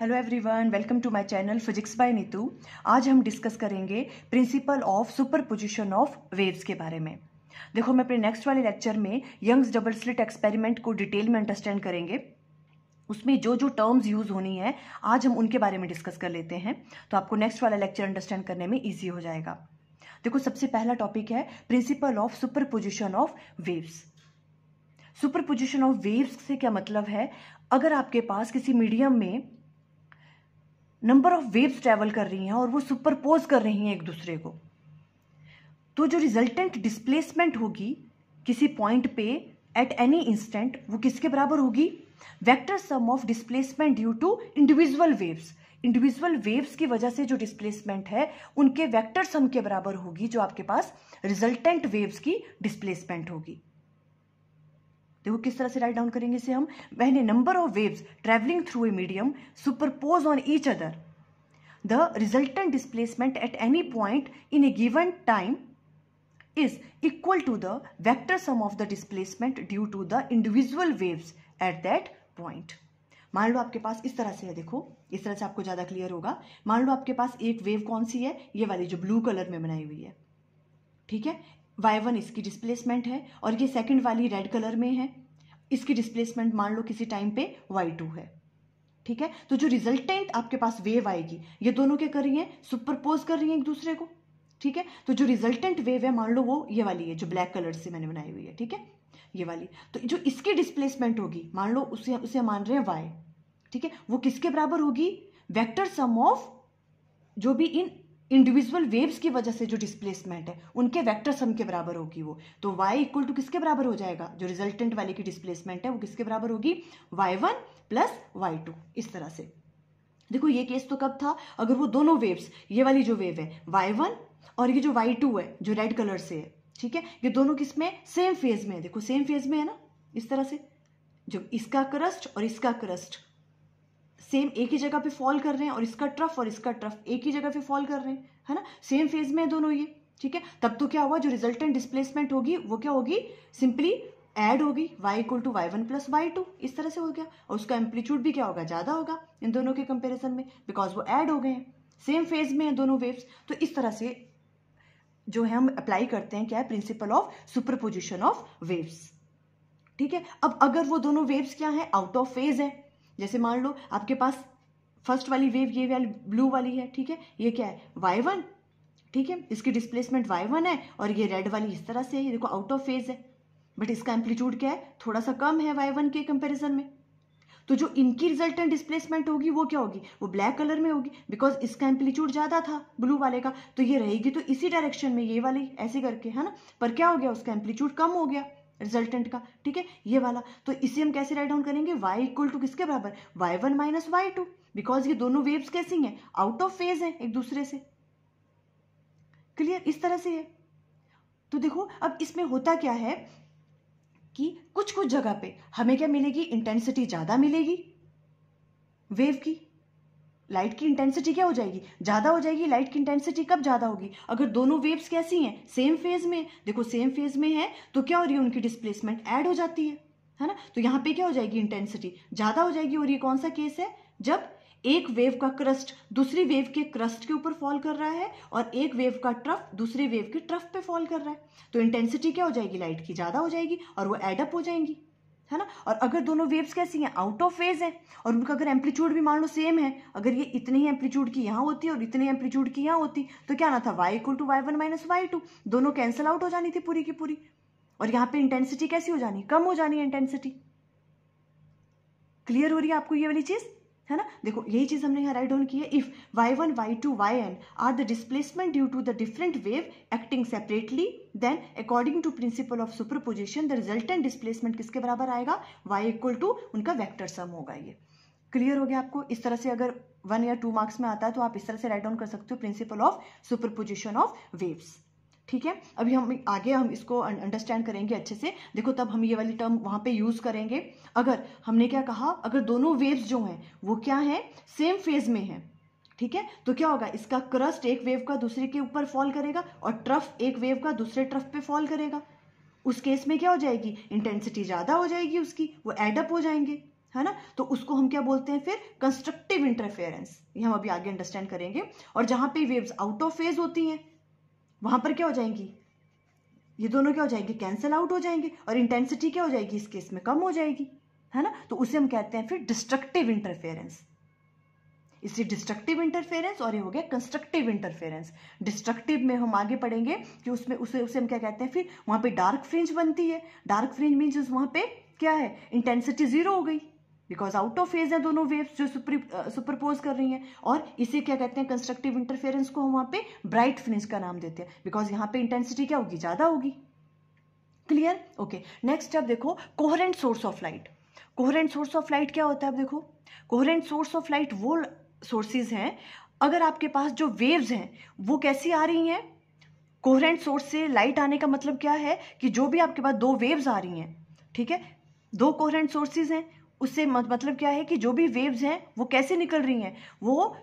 Hello everyone welcome to my channel physics by Neetu आज हम discuss करेंगे principle of superposition of waves के बारे में देखो हम अपने नेक्स्ट वाले लेक्चर में यंग्स डबल स्लिट एक्सपेरिमेंट को डिटेल में अंडरस्टैंड करेंगे उसमें जो जो टर्म्स यूज होनी है आज हम उनके बारे में डिस्कस कर लेते हैं तो आपको नेक्स्ट वाला लेक्चर अंडरस्टैंड करने में ईजी हो जाएगा देखो सबसे पहला टॉपिक है principle of position of waves position of waves से क्या मतलब है अगर आपके पास किसी मीडियम में नंबर ऑफ वेव्स ट्रैवल कर रही हैं और वो सुपरपोज कर रही हैं एक दूसरे को तो जो रिजल्टेंट डिस्प्लेसमेंट होगी किसी पॉइंट पे एट एनी इंस्टेंट वो किसके बराबर होगी vector sum of displacement due to individual waves individual waves की वजह से जो डिस्प्लेसमेंट है उनके वेक्टर सम के बराबर होगी जो आपके पास रिजल्टेंट वेव्स की डिस्प्लेसमेंट होगी देखो किस तरह से राइट डाउन करेंगे इसे हम when a number of waves travelling through a medium superpose on each other the resultant displacement at any point in a given time is equal to the vector sum of the displacement due to the individual waves at that point मान लो आपके पास इस तरह से है देखो इस तरह से आपको ज़्यादा क्लियर होगा मान लो आपके पास एक वेव कौन सी है ये वाली जो ब्लू कलर में बनाई हुई है ठीक है वाई वन इसकी डिस्प्लेसमेंट है और ये सेकंड वाली रेड कलर में है इसकी डिस्प्लेसमेंट मान लो किसी टाइम पे वाई टू है ठीक है तो जो रिजल्टेंट आपके पास वेव आएगी ये दोनों क्या कर रही हैं सुपरपोज कर रही हैं एक दूसरे को ठीक है तो जो रिजल्टेंट वेव है मान लो वो ये वाली है जो ब्लैक कलर से मैंने बनाई हुई है ठीक है ये वाली तो जो इसकी डिस्प्लेसमेंट होगी मान लो उसे उसे मान रहे हैं वाई ठीक है वो किसके बराबर होगी वेक्टर सम ऑफ जो भी इन इंडिविजुअल वेव्स की वजह से जो डिस्प्लेसमेंट है उनके वेक्टर सम के बराबर होगी वो तो वाई इक्वल टू किसके बराबर हो जाएगा जो रिजल्टेंट वाले की डिस्प्लेसमेंट है वो किसके बराबर होगी वाई वन प्लस वाई इस तरह से देखो ये केस तो कब था अगर वो दोनों वेव्स ये वाली जो वेव है वाई वन और ये जो वाई टू है जो रेड कलर से है ठीक है ये दोनों किस में सेम फेज में है देखो सेम फेज में है ना इस तरह से जो इसका क्रस्ट और इसका क्रस्ट सेम एक ही जगह पे फॉल कर रहे हैं और इसका ट्रफ और इसका ट्रफ एक ही जगह पे फॉल कर रहे हैं है ना सेम फेज में है दोनों ये ठीक है तब तो क्या हुआ जो रिजल्टेंट डिस्प्लेसमेंट होगी वो क्या होगी सिंपली एड होगी y equal to y one plus y two इस तरह से हो गया और उसका एम्पलीट्यूड भी क्या होगा ज़्यादा होगा इन दोनों के कंपेरिजन में बिकॉज वो एड हो गए हैं सेम फेज में हैं दोनों वेव्स तो इस तरह से जो है हम अप्लाई करते हैं क्या है principle of superposition of waves ठीक है अब अगर वो दोनों वेव्स क्या है आउट ऑफ फेज है जैसे मान लो आपके पास फर्स्ट वाली वेव ये वाली ब्लू वाली है ठीक है ये क्या है वाई वन ठीक है इसकी डिस्प्लेसमेंट वाई वन है और ये रेड वाली इस तरह से है ये देखो आउट ऑफ फेज है बट इसका एम्पलीट्यूड क्या है थोड़ा सा कम है वाई वन के कंपेरिजन में तो जो इनकी रिजल्टेंट डिस्प्लेसमेंट होगी वो क्या होगी वो ब्लैक कलर में होगी बिकॉज इसका एम्पलीट्यूड ज़्यादा था ब्लू वाले का तो ये रहेगी तो इसी डायरेक्शन में ये वाली ऐसे करके है ना पर क्या हो गया उसका एम्पलीट्यूड कम हो गया रिजल्टेंट का ठीक है ये वाला तो इसे हम कैसे राइट डाउन करेंगे y इक्वल टू किसके बराबर y1 one minus y two because ये दोनों वेव्स कैसी हैं आउट ऑफ फेज हैं एक दूसरे से क्लियर इस तरह से है तो देखो अब इसमें होता क्या है कि कुछ कुछ जगह पे हमें क्या मिलेगी इंटेंसिटी ज़्यादा मिलेगी वेव की लाइट की इंटेंसिटी क्या हो जाएगी ज़्यादा हो जाएगी लाइट की इंटेंसिटी कब ज़्यादा होगी अगर दोनों वेव्स कैसी हैं सेम फेज में देखो सेम फेज में है तो क्या हो रही है उनकी डिस्प्लेसमेंट ऐड हो जाती है है ना तो यहाँ पे क्या हो जाएगी इंटेंसिटी ज़्यादा हो जाएगी और ये कौन सा केस है जब एक वेव का क्रस्ट दूसरी वेव के क्रस्ट के ऊपर फॉल कर रहा है और एक वेव का ट्रफ दूसरी वेव के ट्रफ पे फॉल कर रहा है तो इंटेंसिटी क्या हो जाएगी लाइट की ज़्यादा हो जाएगी और वो एडअप हो जाएंगी है ना और अगर दोनों वेव्स कैसी हैं आउट ऑफ फेज है और उनका अगर एम्पलीट्यूड भी मान लो सेम है अगर ये इतने ही एम्पलीट्यूड की यहाँ होती और इतने एम्पलीट्यूड की यहाँ होती तो क्या आना था y equal to y one minus y two दोनों कैंसिल आउट हो जानी थी पूरी की पूरी और यहाँ पे इंटेंसिटी कैसी हो जानी कम हो जानी है इंटेंसिटी क्लियर हो रही है आपको ये वाली चीज़ है ना देखो यही चीज़ हमने यहाँ राइट डाउन की है if y one y two y n are the displacement due to the different wave acting separately then according to principle of superposition the resultant displacement किसके बराबर आएगा वाई इक्वल टू उनका vector sum होगा ये clear हो गया आपको इस तरह से अगर वन या टू मार्क्स में आता है तो आप इस तरह से राइट डाउन कर सकते हो principle of superposition of waves ठीक है अभी हम आगे हम इसको अंडरस्टैंड करेंगे अच्छे से देखो तब हम ये वाली टर्म वहां पे यूज़ करेंगे अगर हमने क्या कहा अगर दोनों वेव्स जो हैं वो क्या हैं सेम फेज में हैं ठीक है तो क्या होगा इसका क्रस्ट एक वेव का दूसरे के ऊपर फॉल करेगा और ट्रफ एक वेव का दूसरे ट्रफ पे फॉल करेगा उस केस में क्या हो जाएगी इंटेंसिटी ज़्यादा हो जाएगी उसकी वो एडअप हो जाएंगे है ना तो उसको हम क्या बोलते हैं फिर कंस्ट्रक्टिव इंटरफेरेंस ये हम अभी आगे अंडरस्टैंड करेंगे और जहां पे वेव्स आउट ऑफ फेज होती हैं वहाँ पर क्या हो जाएंगी ये दोनों क्या हो जाएंगे कैंसिल आउट हो जाएंगे और इंटेंसिटी क्या हो जाएगी इस केस में कम हो जाएगी है ना तो उसे हम कहते हैं फिर डिस्ट्रक्टिव इंटरफेरेंस इसलिए डिस्ट्रक्टिव इंटरफेरेंस और ये हो गया कंस्ट्रक्टिव इंटरफेरेंस डिस्ट्रक्टिव में हम आगे पढ़ेंगे कि उसमें उसे उसे हम क्या कहते हैं फिर वहाँ पे डार्क फ्रिंज बनती है डार्क फ्रिंज मीन्स वहाँ पे क्या है इंटेंसिटी जीरो हो गई बिकॉज आउट ऑफ फेज है दोनों वेव्स जो सुपर सुपरपोज कर रही हैं और इसे क्या कहते हैं कंस्ट्रक्टिव इंटरफेरेंस को हम वहाँ पे ब्राइट फिनिज का नाम देते हैं बिकॉज यहाँ पे इंटेंसिटी क्या होगी ज़्यादा होगी क्लियर ओके नेक्स्ट अब देखो coherent source of light coherent source of light क्या होता है अब देखो कोहरेंट सोर्स ऑफ लाइट वो सोर्सेज हैं अगर आपके पास जो वेव्स हैं वो कैसी आ रही हैं कोहरेंट सोर्स से लाइट आने का मतलब क्या है कि जो भी आपके पास दो वेव्स आ रही हैं ठीक है दो कोहरेंट सोर्सेज हैं उससे मतलब क्या है कि जो भी वेव्स हैं वो कैसे निकल रही हैं वो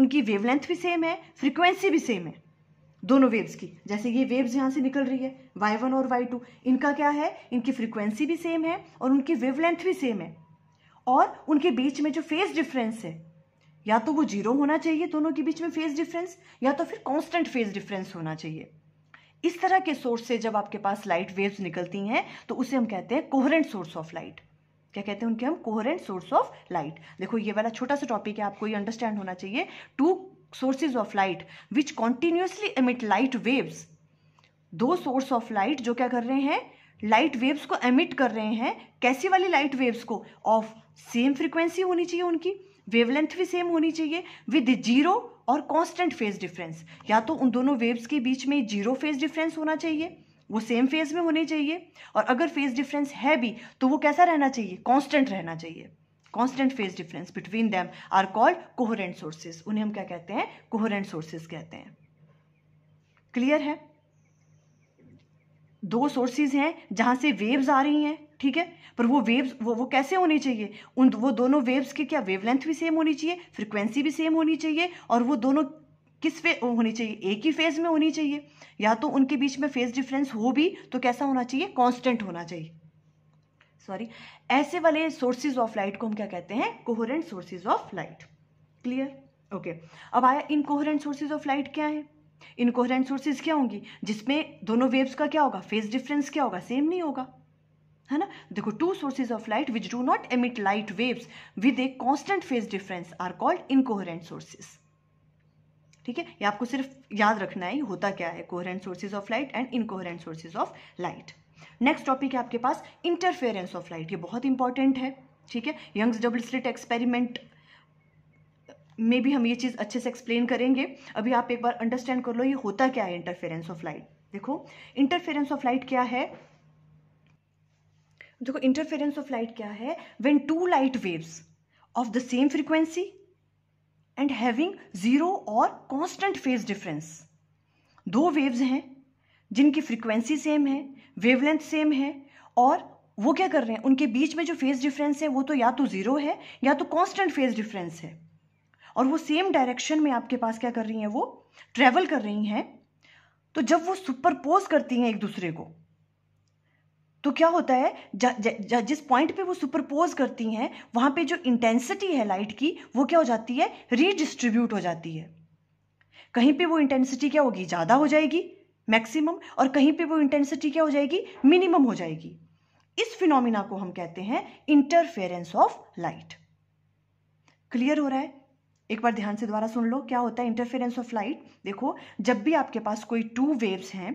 उनकी वेवलेंथ भी सेम है फ्रीक्वेंसी भी सेम है दोनों वेव्स की जैसे ये वेव्स यहाँ से निकल रही है वाई वन और वाई टू इनका क्या है इनकी फ्रीक्वेंसी भी सेम है और उनकी वेवलेंथ भी सेम है और उनके बीच में जो फेज डिफरेंस है या तो वो जीरो होना चाहिए दोनों के बीच में फेज डिफरेंस या तो फिर कॉन्स्टेंट फेज डिफरेंस होना चाहिए इस तरह के सोर्स से जब आपके पास लाइट वेव्स निकलती हैं तो उसे हम कहते हैं कोहरेंट सोर्स ऑफ लाइट क्या कहते हैं उनके हम कोहरेंट सोर्स ऑफ लाइट देखो ये वाला छोटा सा टॉपिक है आपको ये अंडरस्टैंड होना चाहिए two sources of light which continuously emit light waves दो सोर्स ऑफ लाइट जो क्या कर रहे हैं लाइट वेव्स को एमिट कर रहे हैं कैसी वाली लाइट वेव्स को ऑफ सेम फ्रिक्वेंसी होनी चाहिए उनकी वेवलेंथ भी सेम होनी चाहिए विद जीरो और कांस्टेंट फेज डिफरेंस या तो उन दोनों वेव्स के बीच में जीरो फेज डिफरेंस होना चाहिए वो सेम फेज में होनी चाहिए और अगर फेज डिफरेंस है भी तो वो कैसा रहना चाहिए कॉन्स्टेंट रहना चाहिए constant phase difference between them are called coherent sources उन्हें हम क्या कहते हैं कोहरेंट सोर्सेज कहते हैं क्लियर है दो सोर्सेज हैं जहां से वेव्स आ रही हैं ठीक है पर वो वेव्स वो वो कैसे होनी चाहिए उन वो दोनों वेव्स की क्या वेवलेंथ भी सेम होनी चाहिए फ्रिक्वेंसी भी सेम होनी चाहिए और वो दोनों किस फे होनी चाहिए एक ही फेज में होनी चाहिए या तो उनके बीच में फेज डिफरेंस हो भी तो कैसा होना चाहिए कांस्टेंट होना चाहिए सॉरी ऐसे वाले सोर्सेज ऑफ लाइट को हम क्या कहते हैं coherent sources of light clear okay अब आया इनकोहरेंट सोर्सेज ऑफ लाइट क्या है इनकोहरेंट सोर्सेज क्या होंगी जिसमें दोनों वेव्स का क्या होगा फेज डिफरेंस क्या होगा सेम नहीं होगा है ना देखो two sources of light which do not emit light waves with a constant phase difference are called incoherent sources ठीक है ये आपको सिर्फ याद रखना है होता क्या है coherent sources of light and incoherent sources of light next topic है आपके पास इंटरफेरेंस ऑफ लाइट ये बहुत इंपॉर्टेंट है ठीक है यंग्स डबल स्लिट एक्सपेरिमेंट में भी हम ये चीज़ अच्छे से एक्सप्लेन करेंगे अभी आप एक बार अंडरस्टैंड कर लो ये होता क्या है इंटरफेरेंस ऑफ लाइट देखो इंटरफेरेंस ऑफ लाइट क्या है देखो इंटरफेरेंस ऑफ लाइट क्या है when two light waves of the same frequency and having zero और कांस्टेंट फेज डिफरेंस दो वेव्स हैं जिनकी फ्रीक्वेंसी सेम है वेवलेंथ सेम है और वो क्या कर रहे हैं उनके बीच में जो फेज डिफरेंस है वो तो या तो ज़ीरो है या तो कांस्टेंट फेज डिफरेंस है और वो सेम डायरेक्शन में आपके पास क्या कर रही हैं वो ट्रेवल कर रही हैं तो जब वो सुपरपोज करती हैं एक दूसरे को तो क्या होता है ज, ज, ज, जिस पॉइंट पे वो सुपरपोज करती हैं वहां पे जो इंटेंसिटी है लाइट की वो क्या हो जाती है रीडिस्ट्रीब्यूट हो जाती है कहीं पे वो इंटेंसिटी क्या होगी ज़्यादा हो जाएगी मैक्सिमम और कहीं पे वो इंटेंसिटी क्या हो जाएगी मिनिमम हो जाएगी इस फिनोमिना को हम कहते हैं इंटरफेरेंस ऑफ लाइट क्लियर हो रहा है एक बार ध्यान से दोबारा सुन लो क्या होता है इंटरफेरेंस ऑफ लाइट देखो जब भी आपके पास कोई टू वेव्स हैं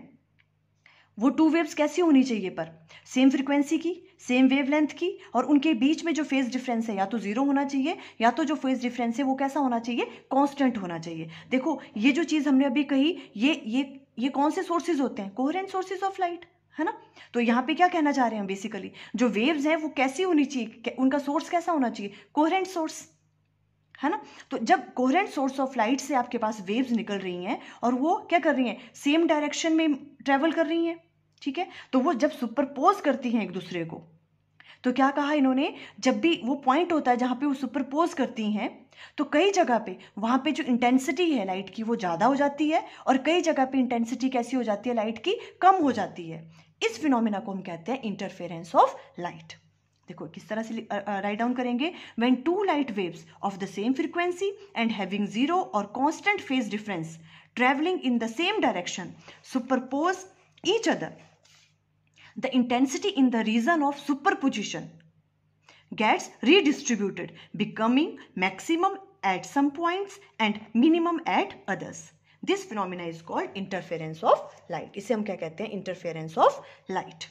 वो टू वेव्स कैसी होनी चाहिए पर सेम फ्रिक्वेंसी की सेम वेवलेंथ की और उनके बीच में जो फेज डिफरेंस है या तो जीरो होना चाहिए या तो जो फेज डिफरेंस है वो कैसा होना चाहिए कांस्टेंट होना चाहिए देखो ये जो चीज़ हमने अभी कही ये ये ये कौन से सोर्सेज होते हैं कोहरेंट सोर्सेज ऑफ लाइट है ना तो यहाँ पे क्या कहना चाह रहे हैं बेसिकली जो वेव्स हैं वो कैसी होनी चाहिए उनका सोर्स कैसा होना चाहिए कोहरेंट सोर्स है ना तो जब कोहरेंट सोर्स ऑफ लाइट से आपके पास वेव्स निकल रही हैं और वो क्या कर रही हैं सेम डायरेक्शन में ट्रेवल कर रही हैं ठीक है तो वो जब सुपरपोज करती हैं एक दूसरे को तो क्या कहा इन्होंने जब भी वो पॉइंट होता है जहाँ पे वो सुपरपोज करती हैं तो कई जगह पे वहाँ पे जो इंटेंसिटी है लाइट की वो ज़्यादा हो जाती है और कई जगह पे इंटेंसिटी कैसी हो जाती है लाइट की कम हो जाती है इस फिनोमिना को हम कहते हैं इंटरफेरेंस ऑफ लाइट देखो किस तरह से राइट डाउन करेंगे when two light waves of the same frequency and having zero और constant phase difference travelling in the same direction superpose each other the intensity in the region of super position gets redistributed becoming maximum at some points and minimum at others this phenomena is called interference of light इसे हम क्या कहते हैं interference of light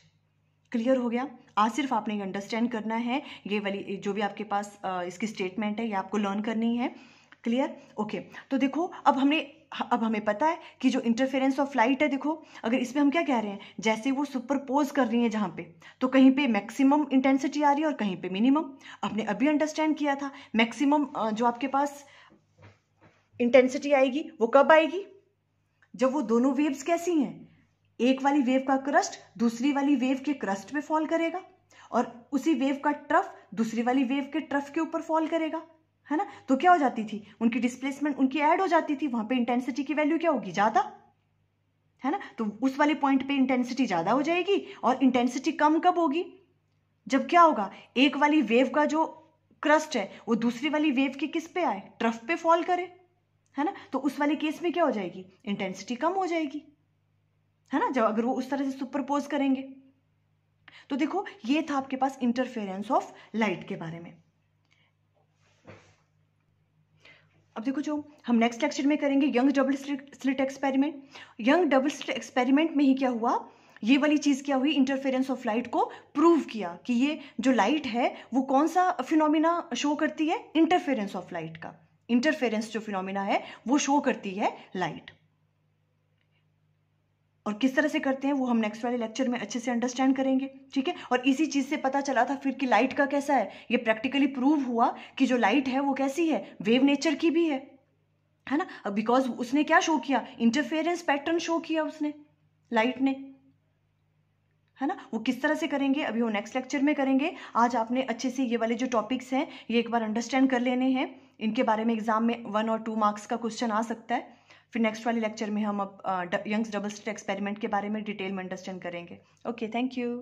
clear हो गया आज सिर्फ आपने ये अंडरस्टैंड करना है ये वाली जो भी आपके पास इसकी स्टेटमेंट है ये आपको लर्न करनी है क्लियर ओके okay. तो देखो अब हमने अब हमें पता है कि जो इंटरफेरेंस ऑफ लाइट है देखो अगर इसमें हम क्या कह रहे हैं जैसे वो सुपरपोज कर रही है जहाँ पे तो कहीं पे मैक्सिमम इंटेंसिटी आ रही है और कहीं पे मिनिमम आपने अभी अंडरस्टैंड किया था मैक्सिमम जो आपके पास इंटेंसिटी आएगी वो कब आएगी जब वो दोनों वेव्स कैसी हैं एक वाली वेव का क्रस्ट दूसरी वाली वेव के क्रस्ट पे फॉल करेगा और उसी वेव का ट्रफ दूसरी वाली वेव के ट्रफ के ऊपर फॉल करेगा है ना तो क्या हो जाती थी उनकी डिस्प्लेसमेंट उनकी ऐड हो जाती थी वहां पे इंटेंसिटी की वैल्यू क्या होगी ज़्यादा है ना तो उस वाले पॉइंट पे इंटेंसिटी ज़्यादा हो जाएगी और इंटेंसिटी कम कब होगी जब क्या होगा एक वाली वेव का जो क्रस्ट है वो दूसरी वाली वेव के किस पे आए ट्रफ पे फॉल करे है ना तो उस वाले केस में क्या हो जाएगी इंटेंसिटी कम हो जाएगी है ना जब अगर वो उस तरह से सुपरपोज करेंगे तो देखो ये था आपके पास इंटरफेरेंस ऑफ लाइट के बारे में अब देखो जो हम नेक्स्ट लेक्चर में करेंगे Young double slit experiment Young double slit experiment में ही क्या हुआ ये वाली चीज़ क्या हुई इंटरफेरेंस ऑफ लाइट को प्रूव किया कि ये जो लाइट है वो कौन सा फिनोमिना शो करती है इंटरफेरेंस ऑफ लाइट का इंटरफेरेंस जो फिनोमिना है वो शो करती है लाइट और किस तरह से करते हैं वो हम नेक्स्ट वाले लेक्चर में अच्छे से अंडरस्टैंड करेंगे ठीक है और इसी चीज़ से पता चला था फिर कि लाइट का कैसा है ये प्रैक्टिकली प्रूव हुआ कि जो लाइट है वो कैसी है वेव नेचर की भी है है ना बिकॉज उसने क्या शो किया इंटरफेरेंस पैटर्न शो किया उसने लाइट ने है ना वो किस तरह से करेंगे अभी वो नेक्स्ट लेक्चर में करेंगे आज आपने अच्छे से ये वाले जो टॉपिक्स हैं ये एक बार अंडरस्टैंड कर लेने हैं इनके बारे में एग्जाम में वन और टू मार्क्स का क्वेश्चन आ सकता है फिर नेक्स्ट वाले लेक्चर में हम अब यंग्स डबल स्लिट एक्सपेरिमेंट के बारे में डिटेल में अंडरस्टैंड करेंगे ओके थैंक यू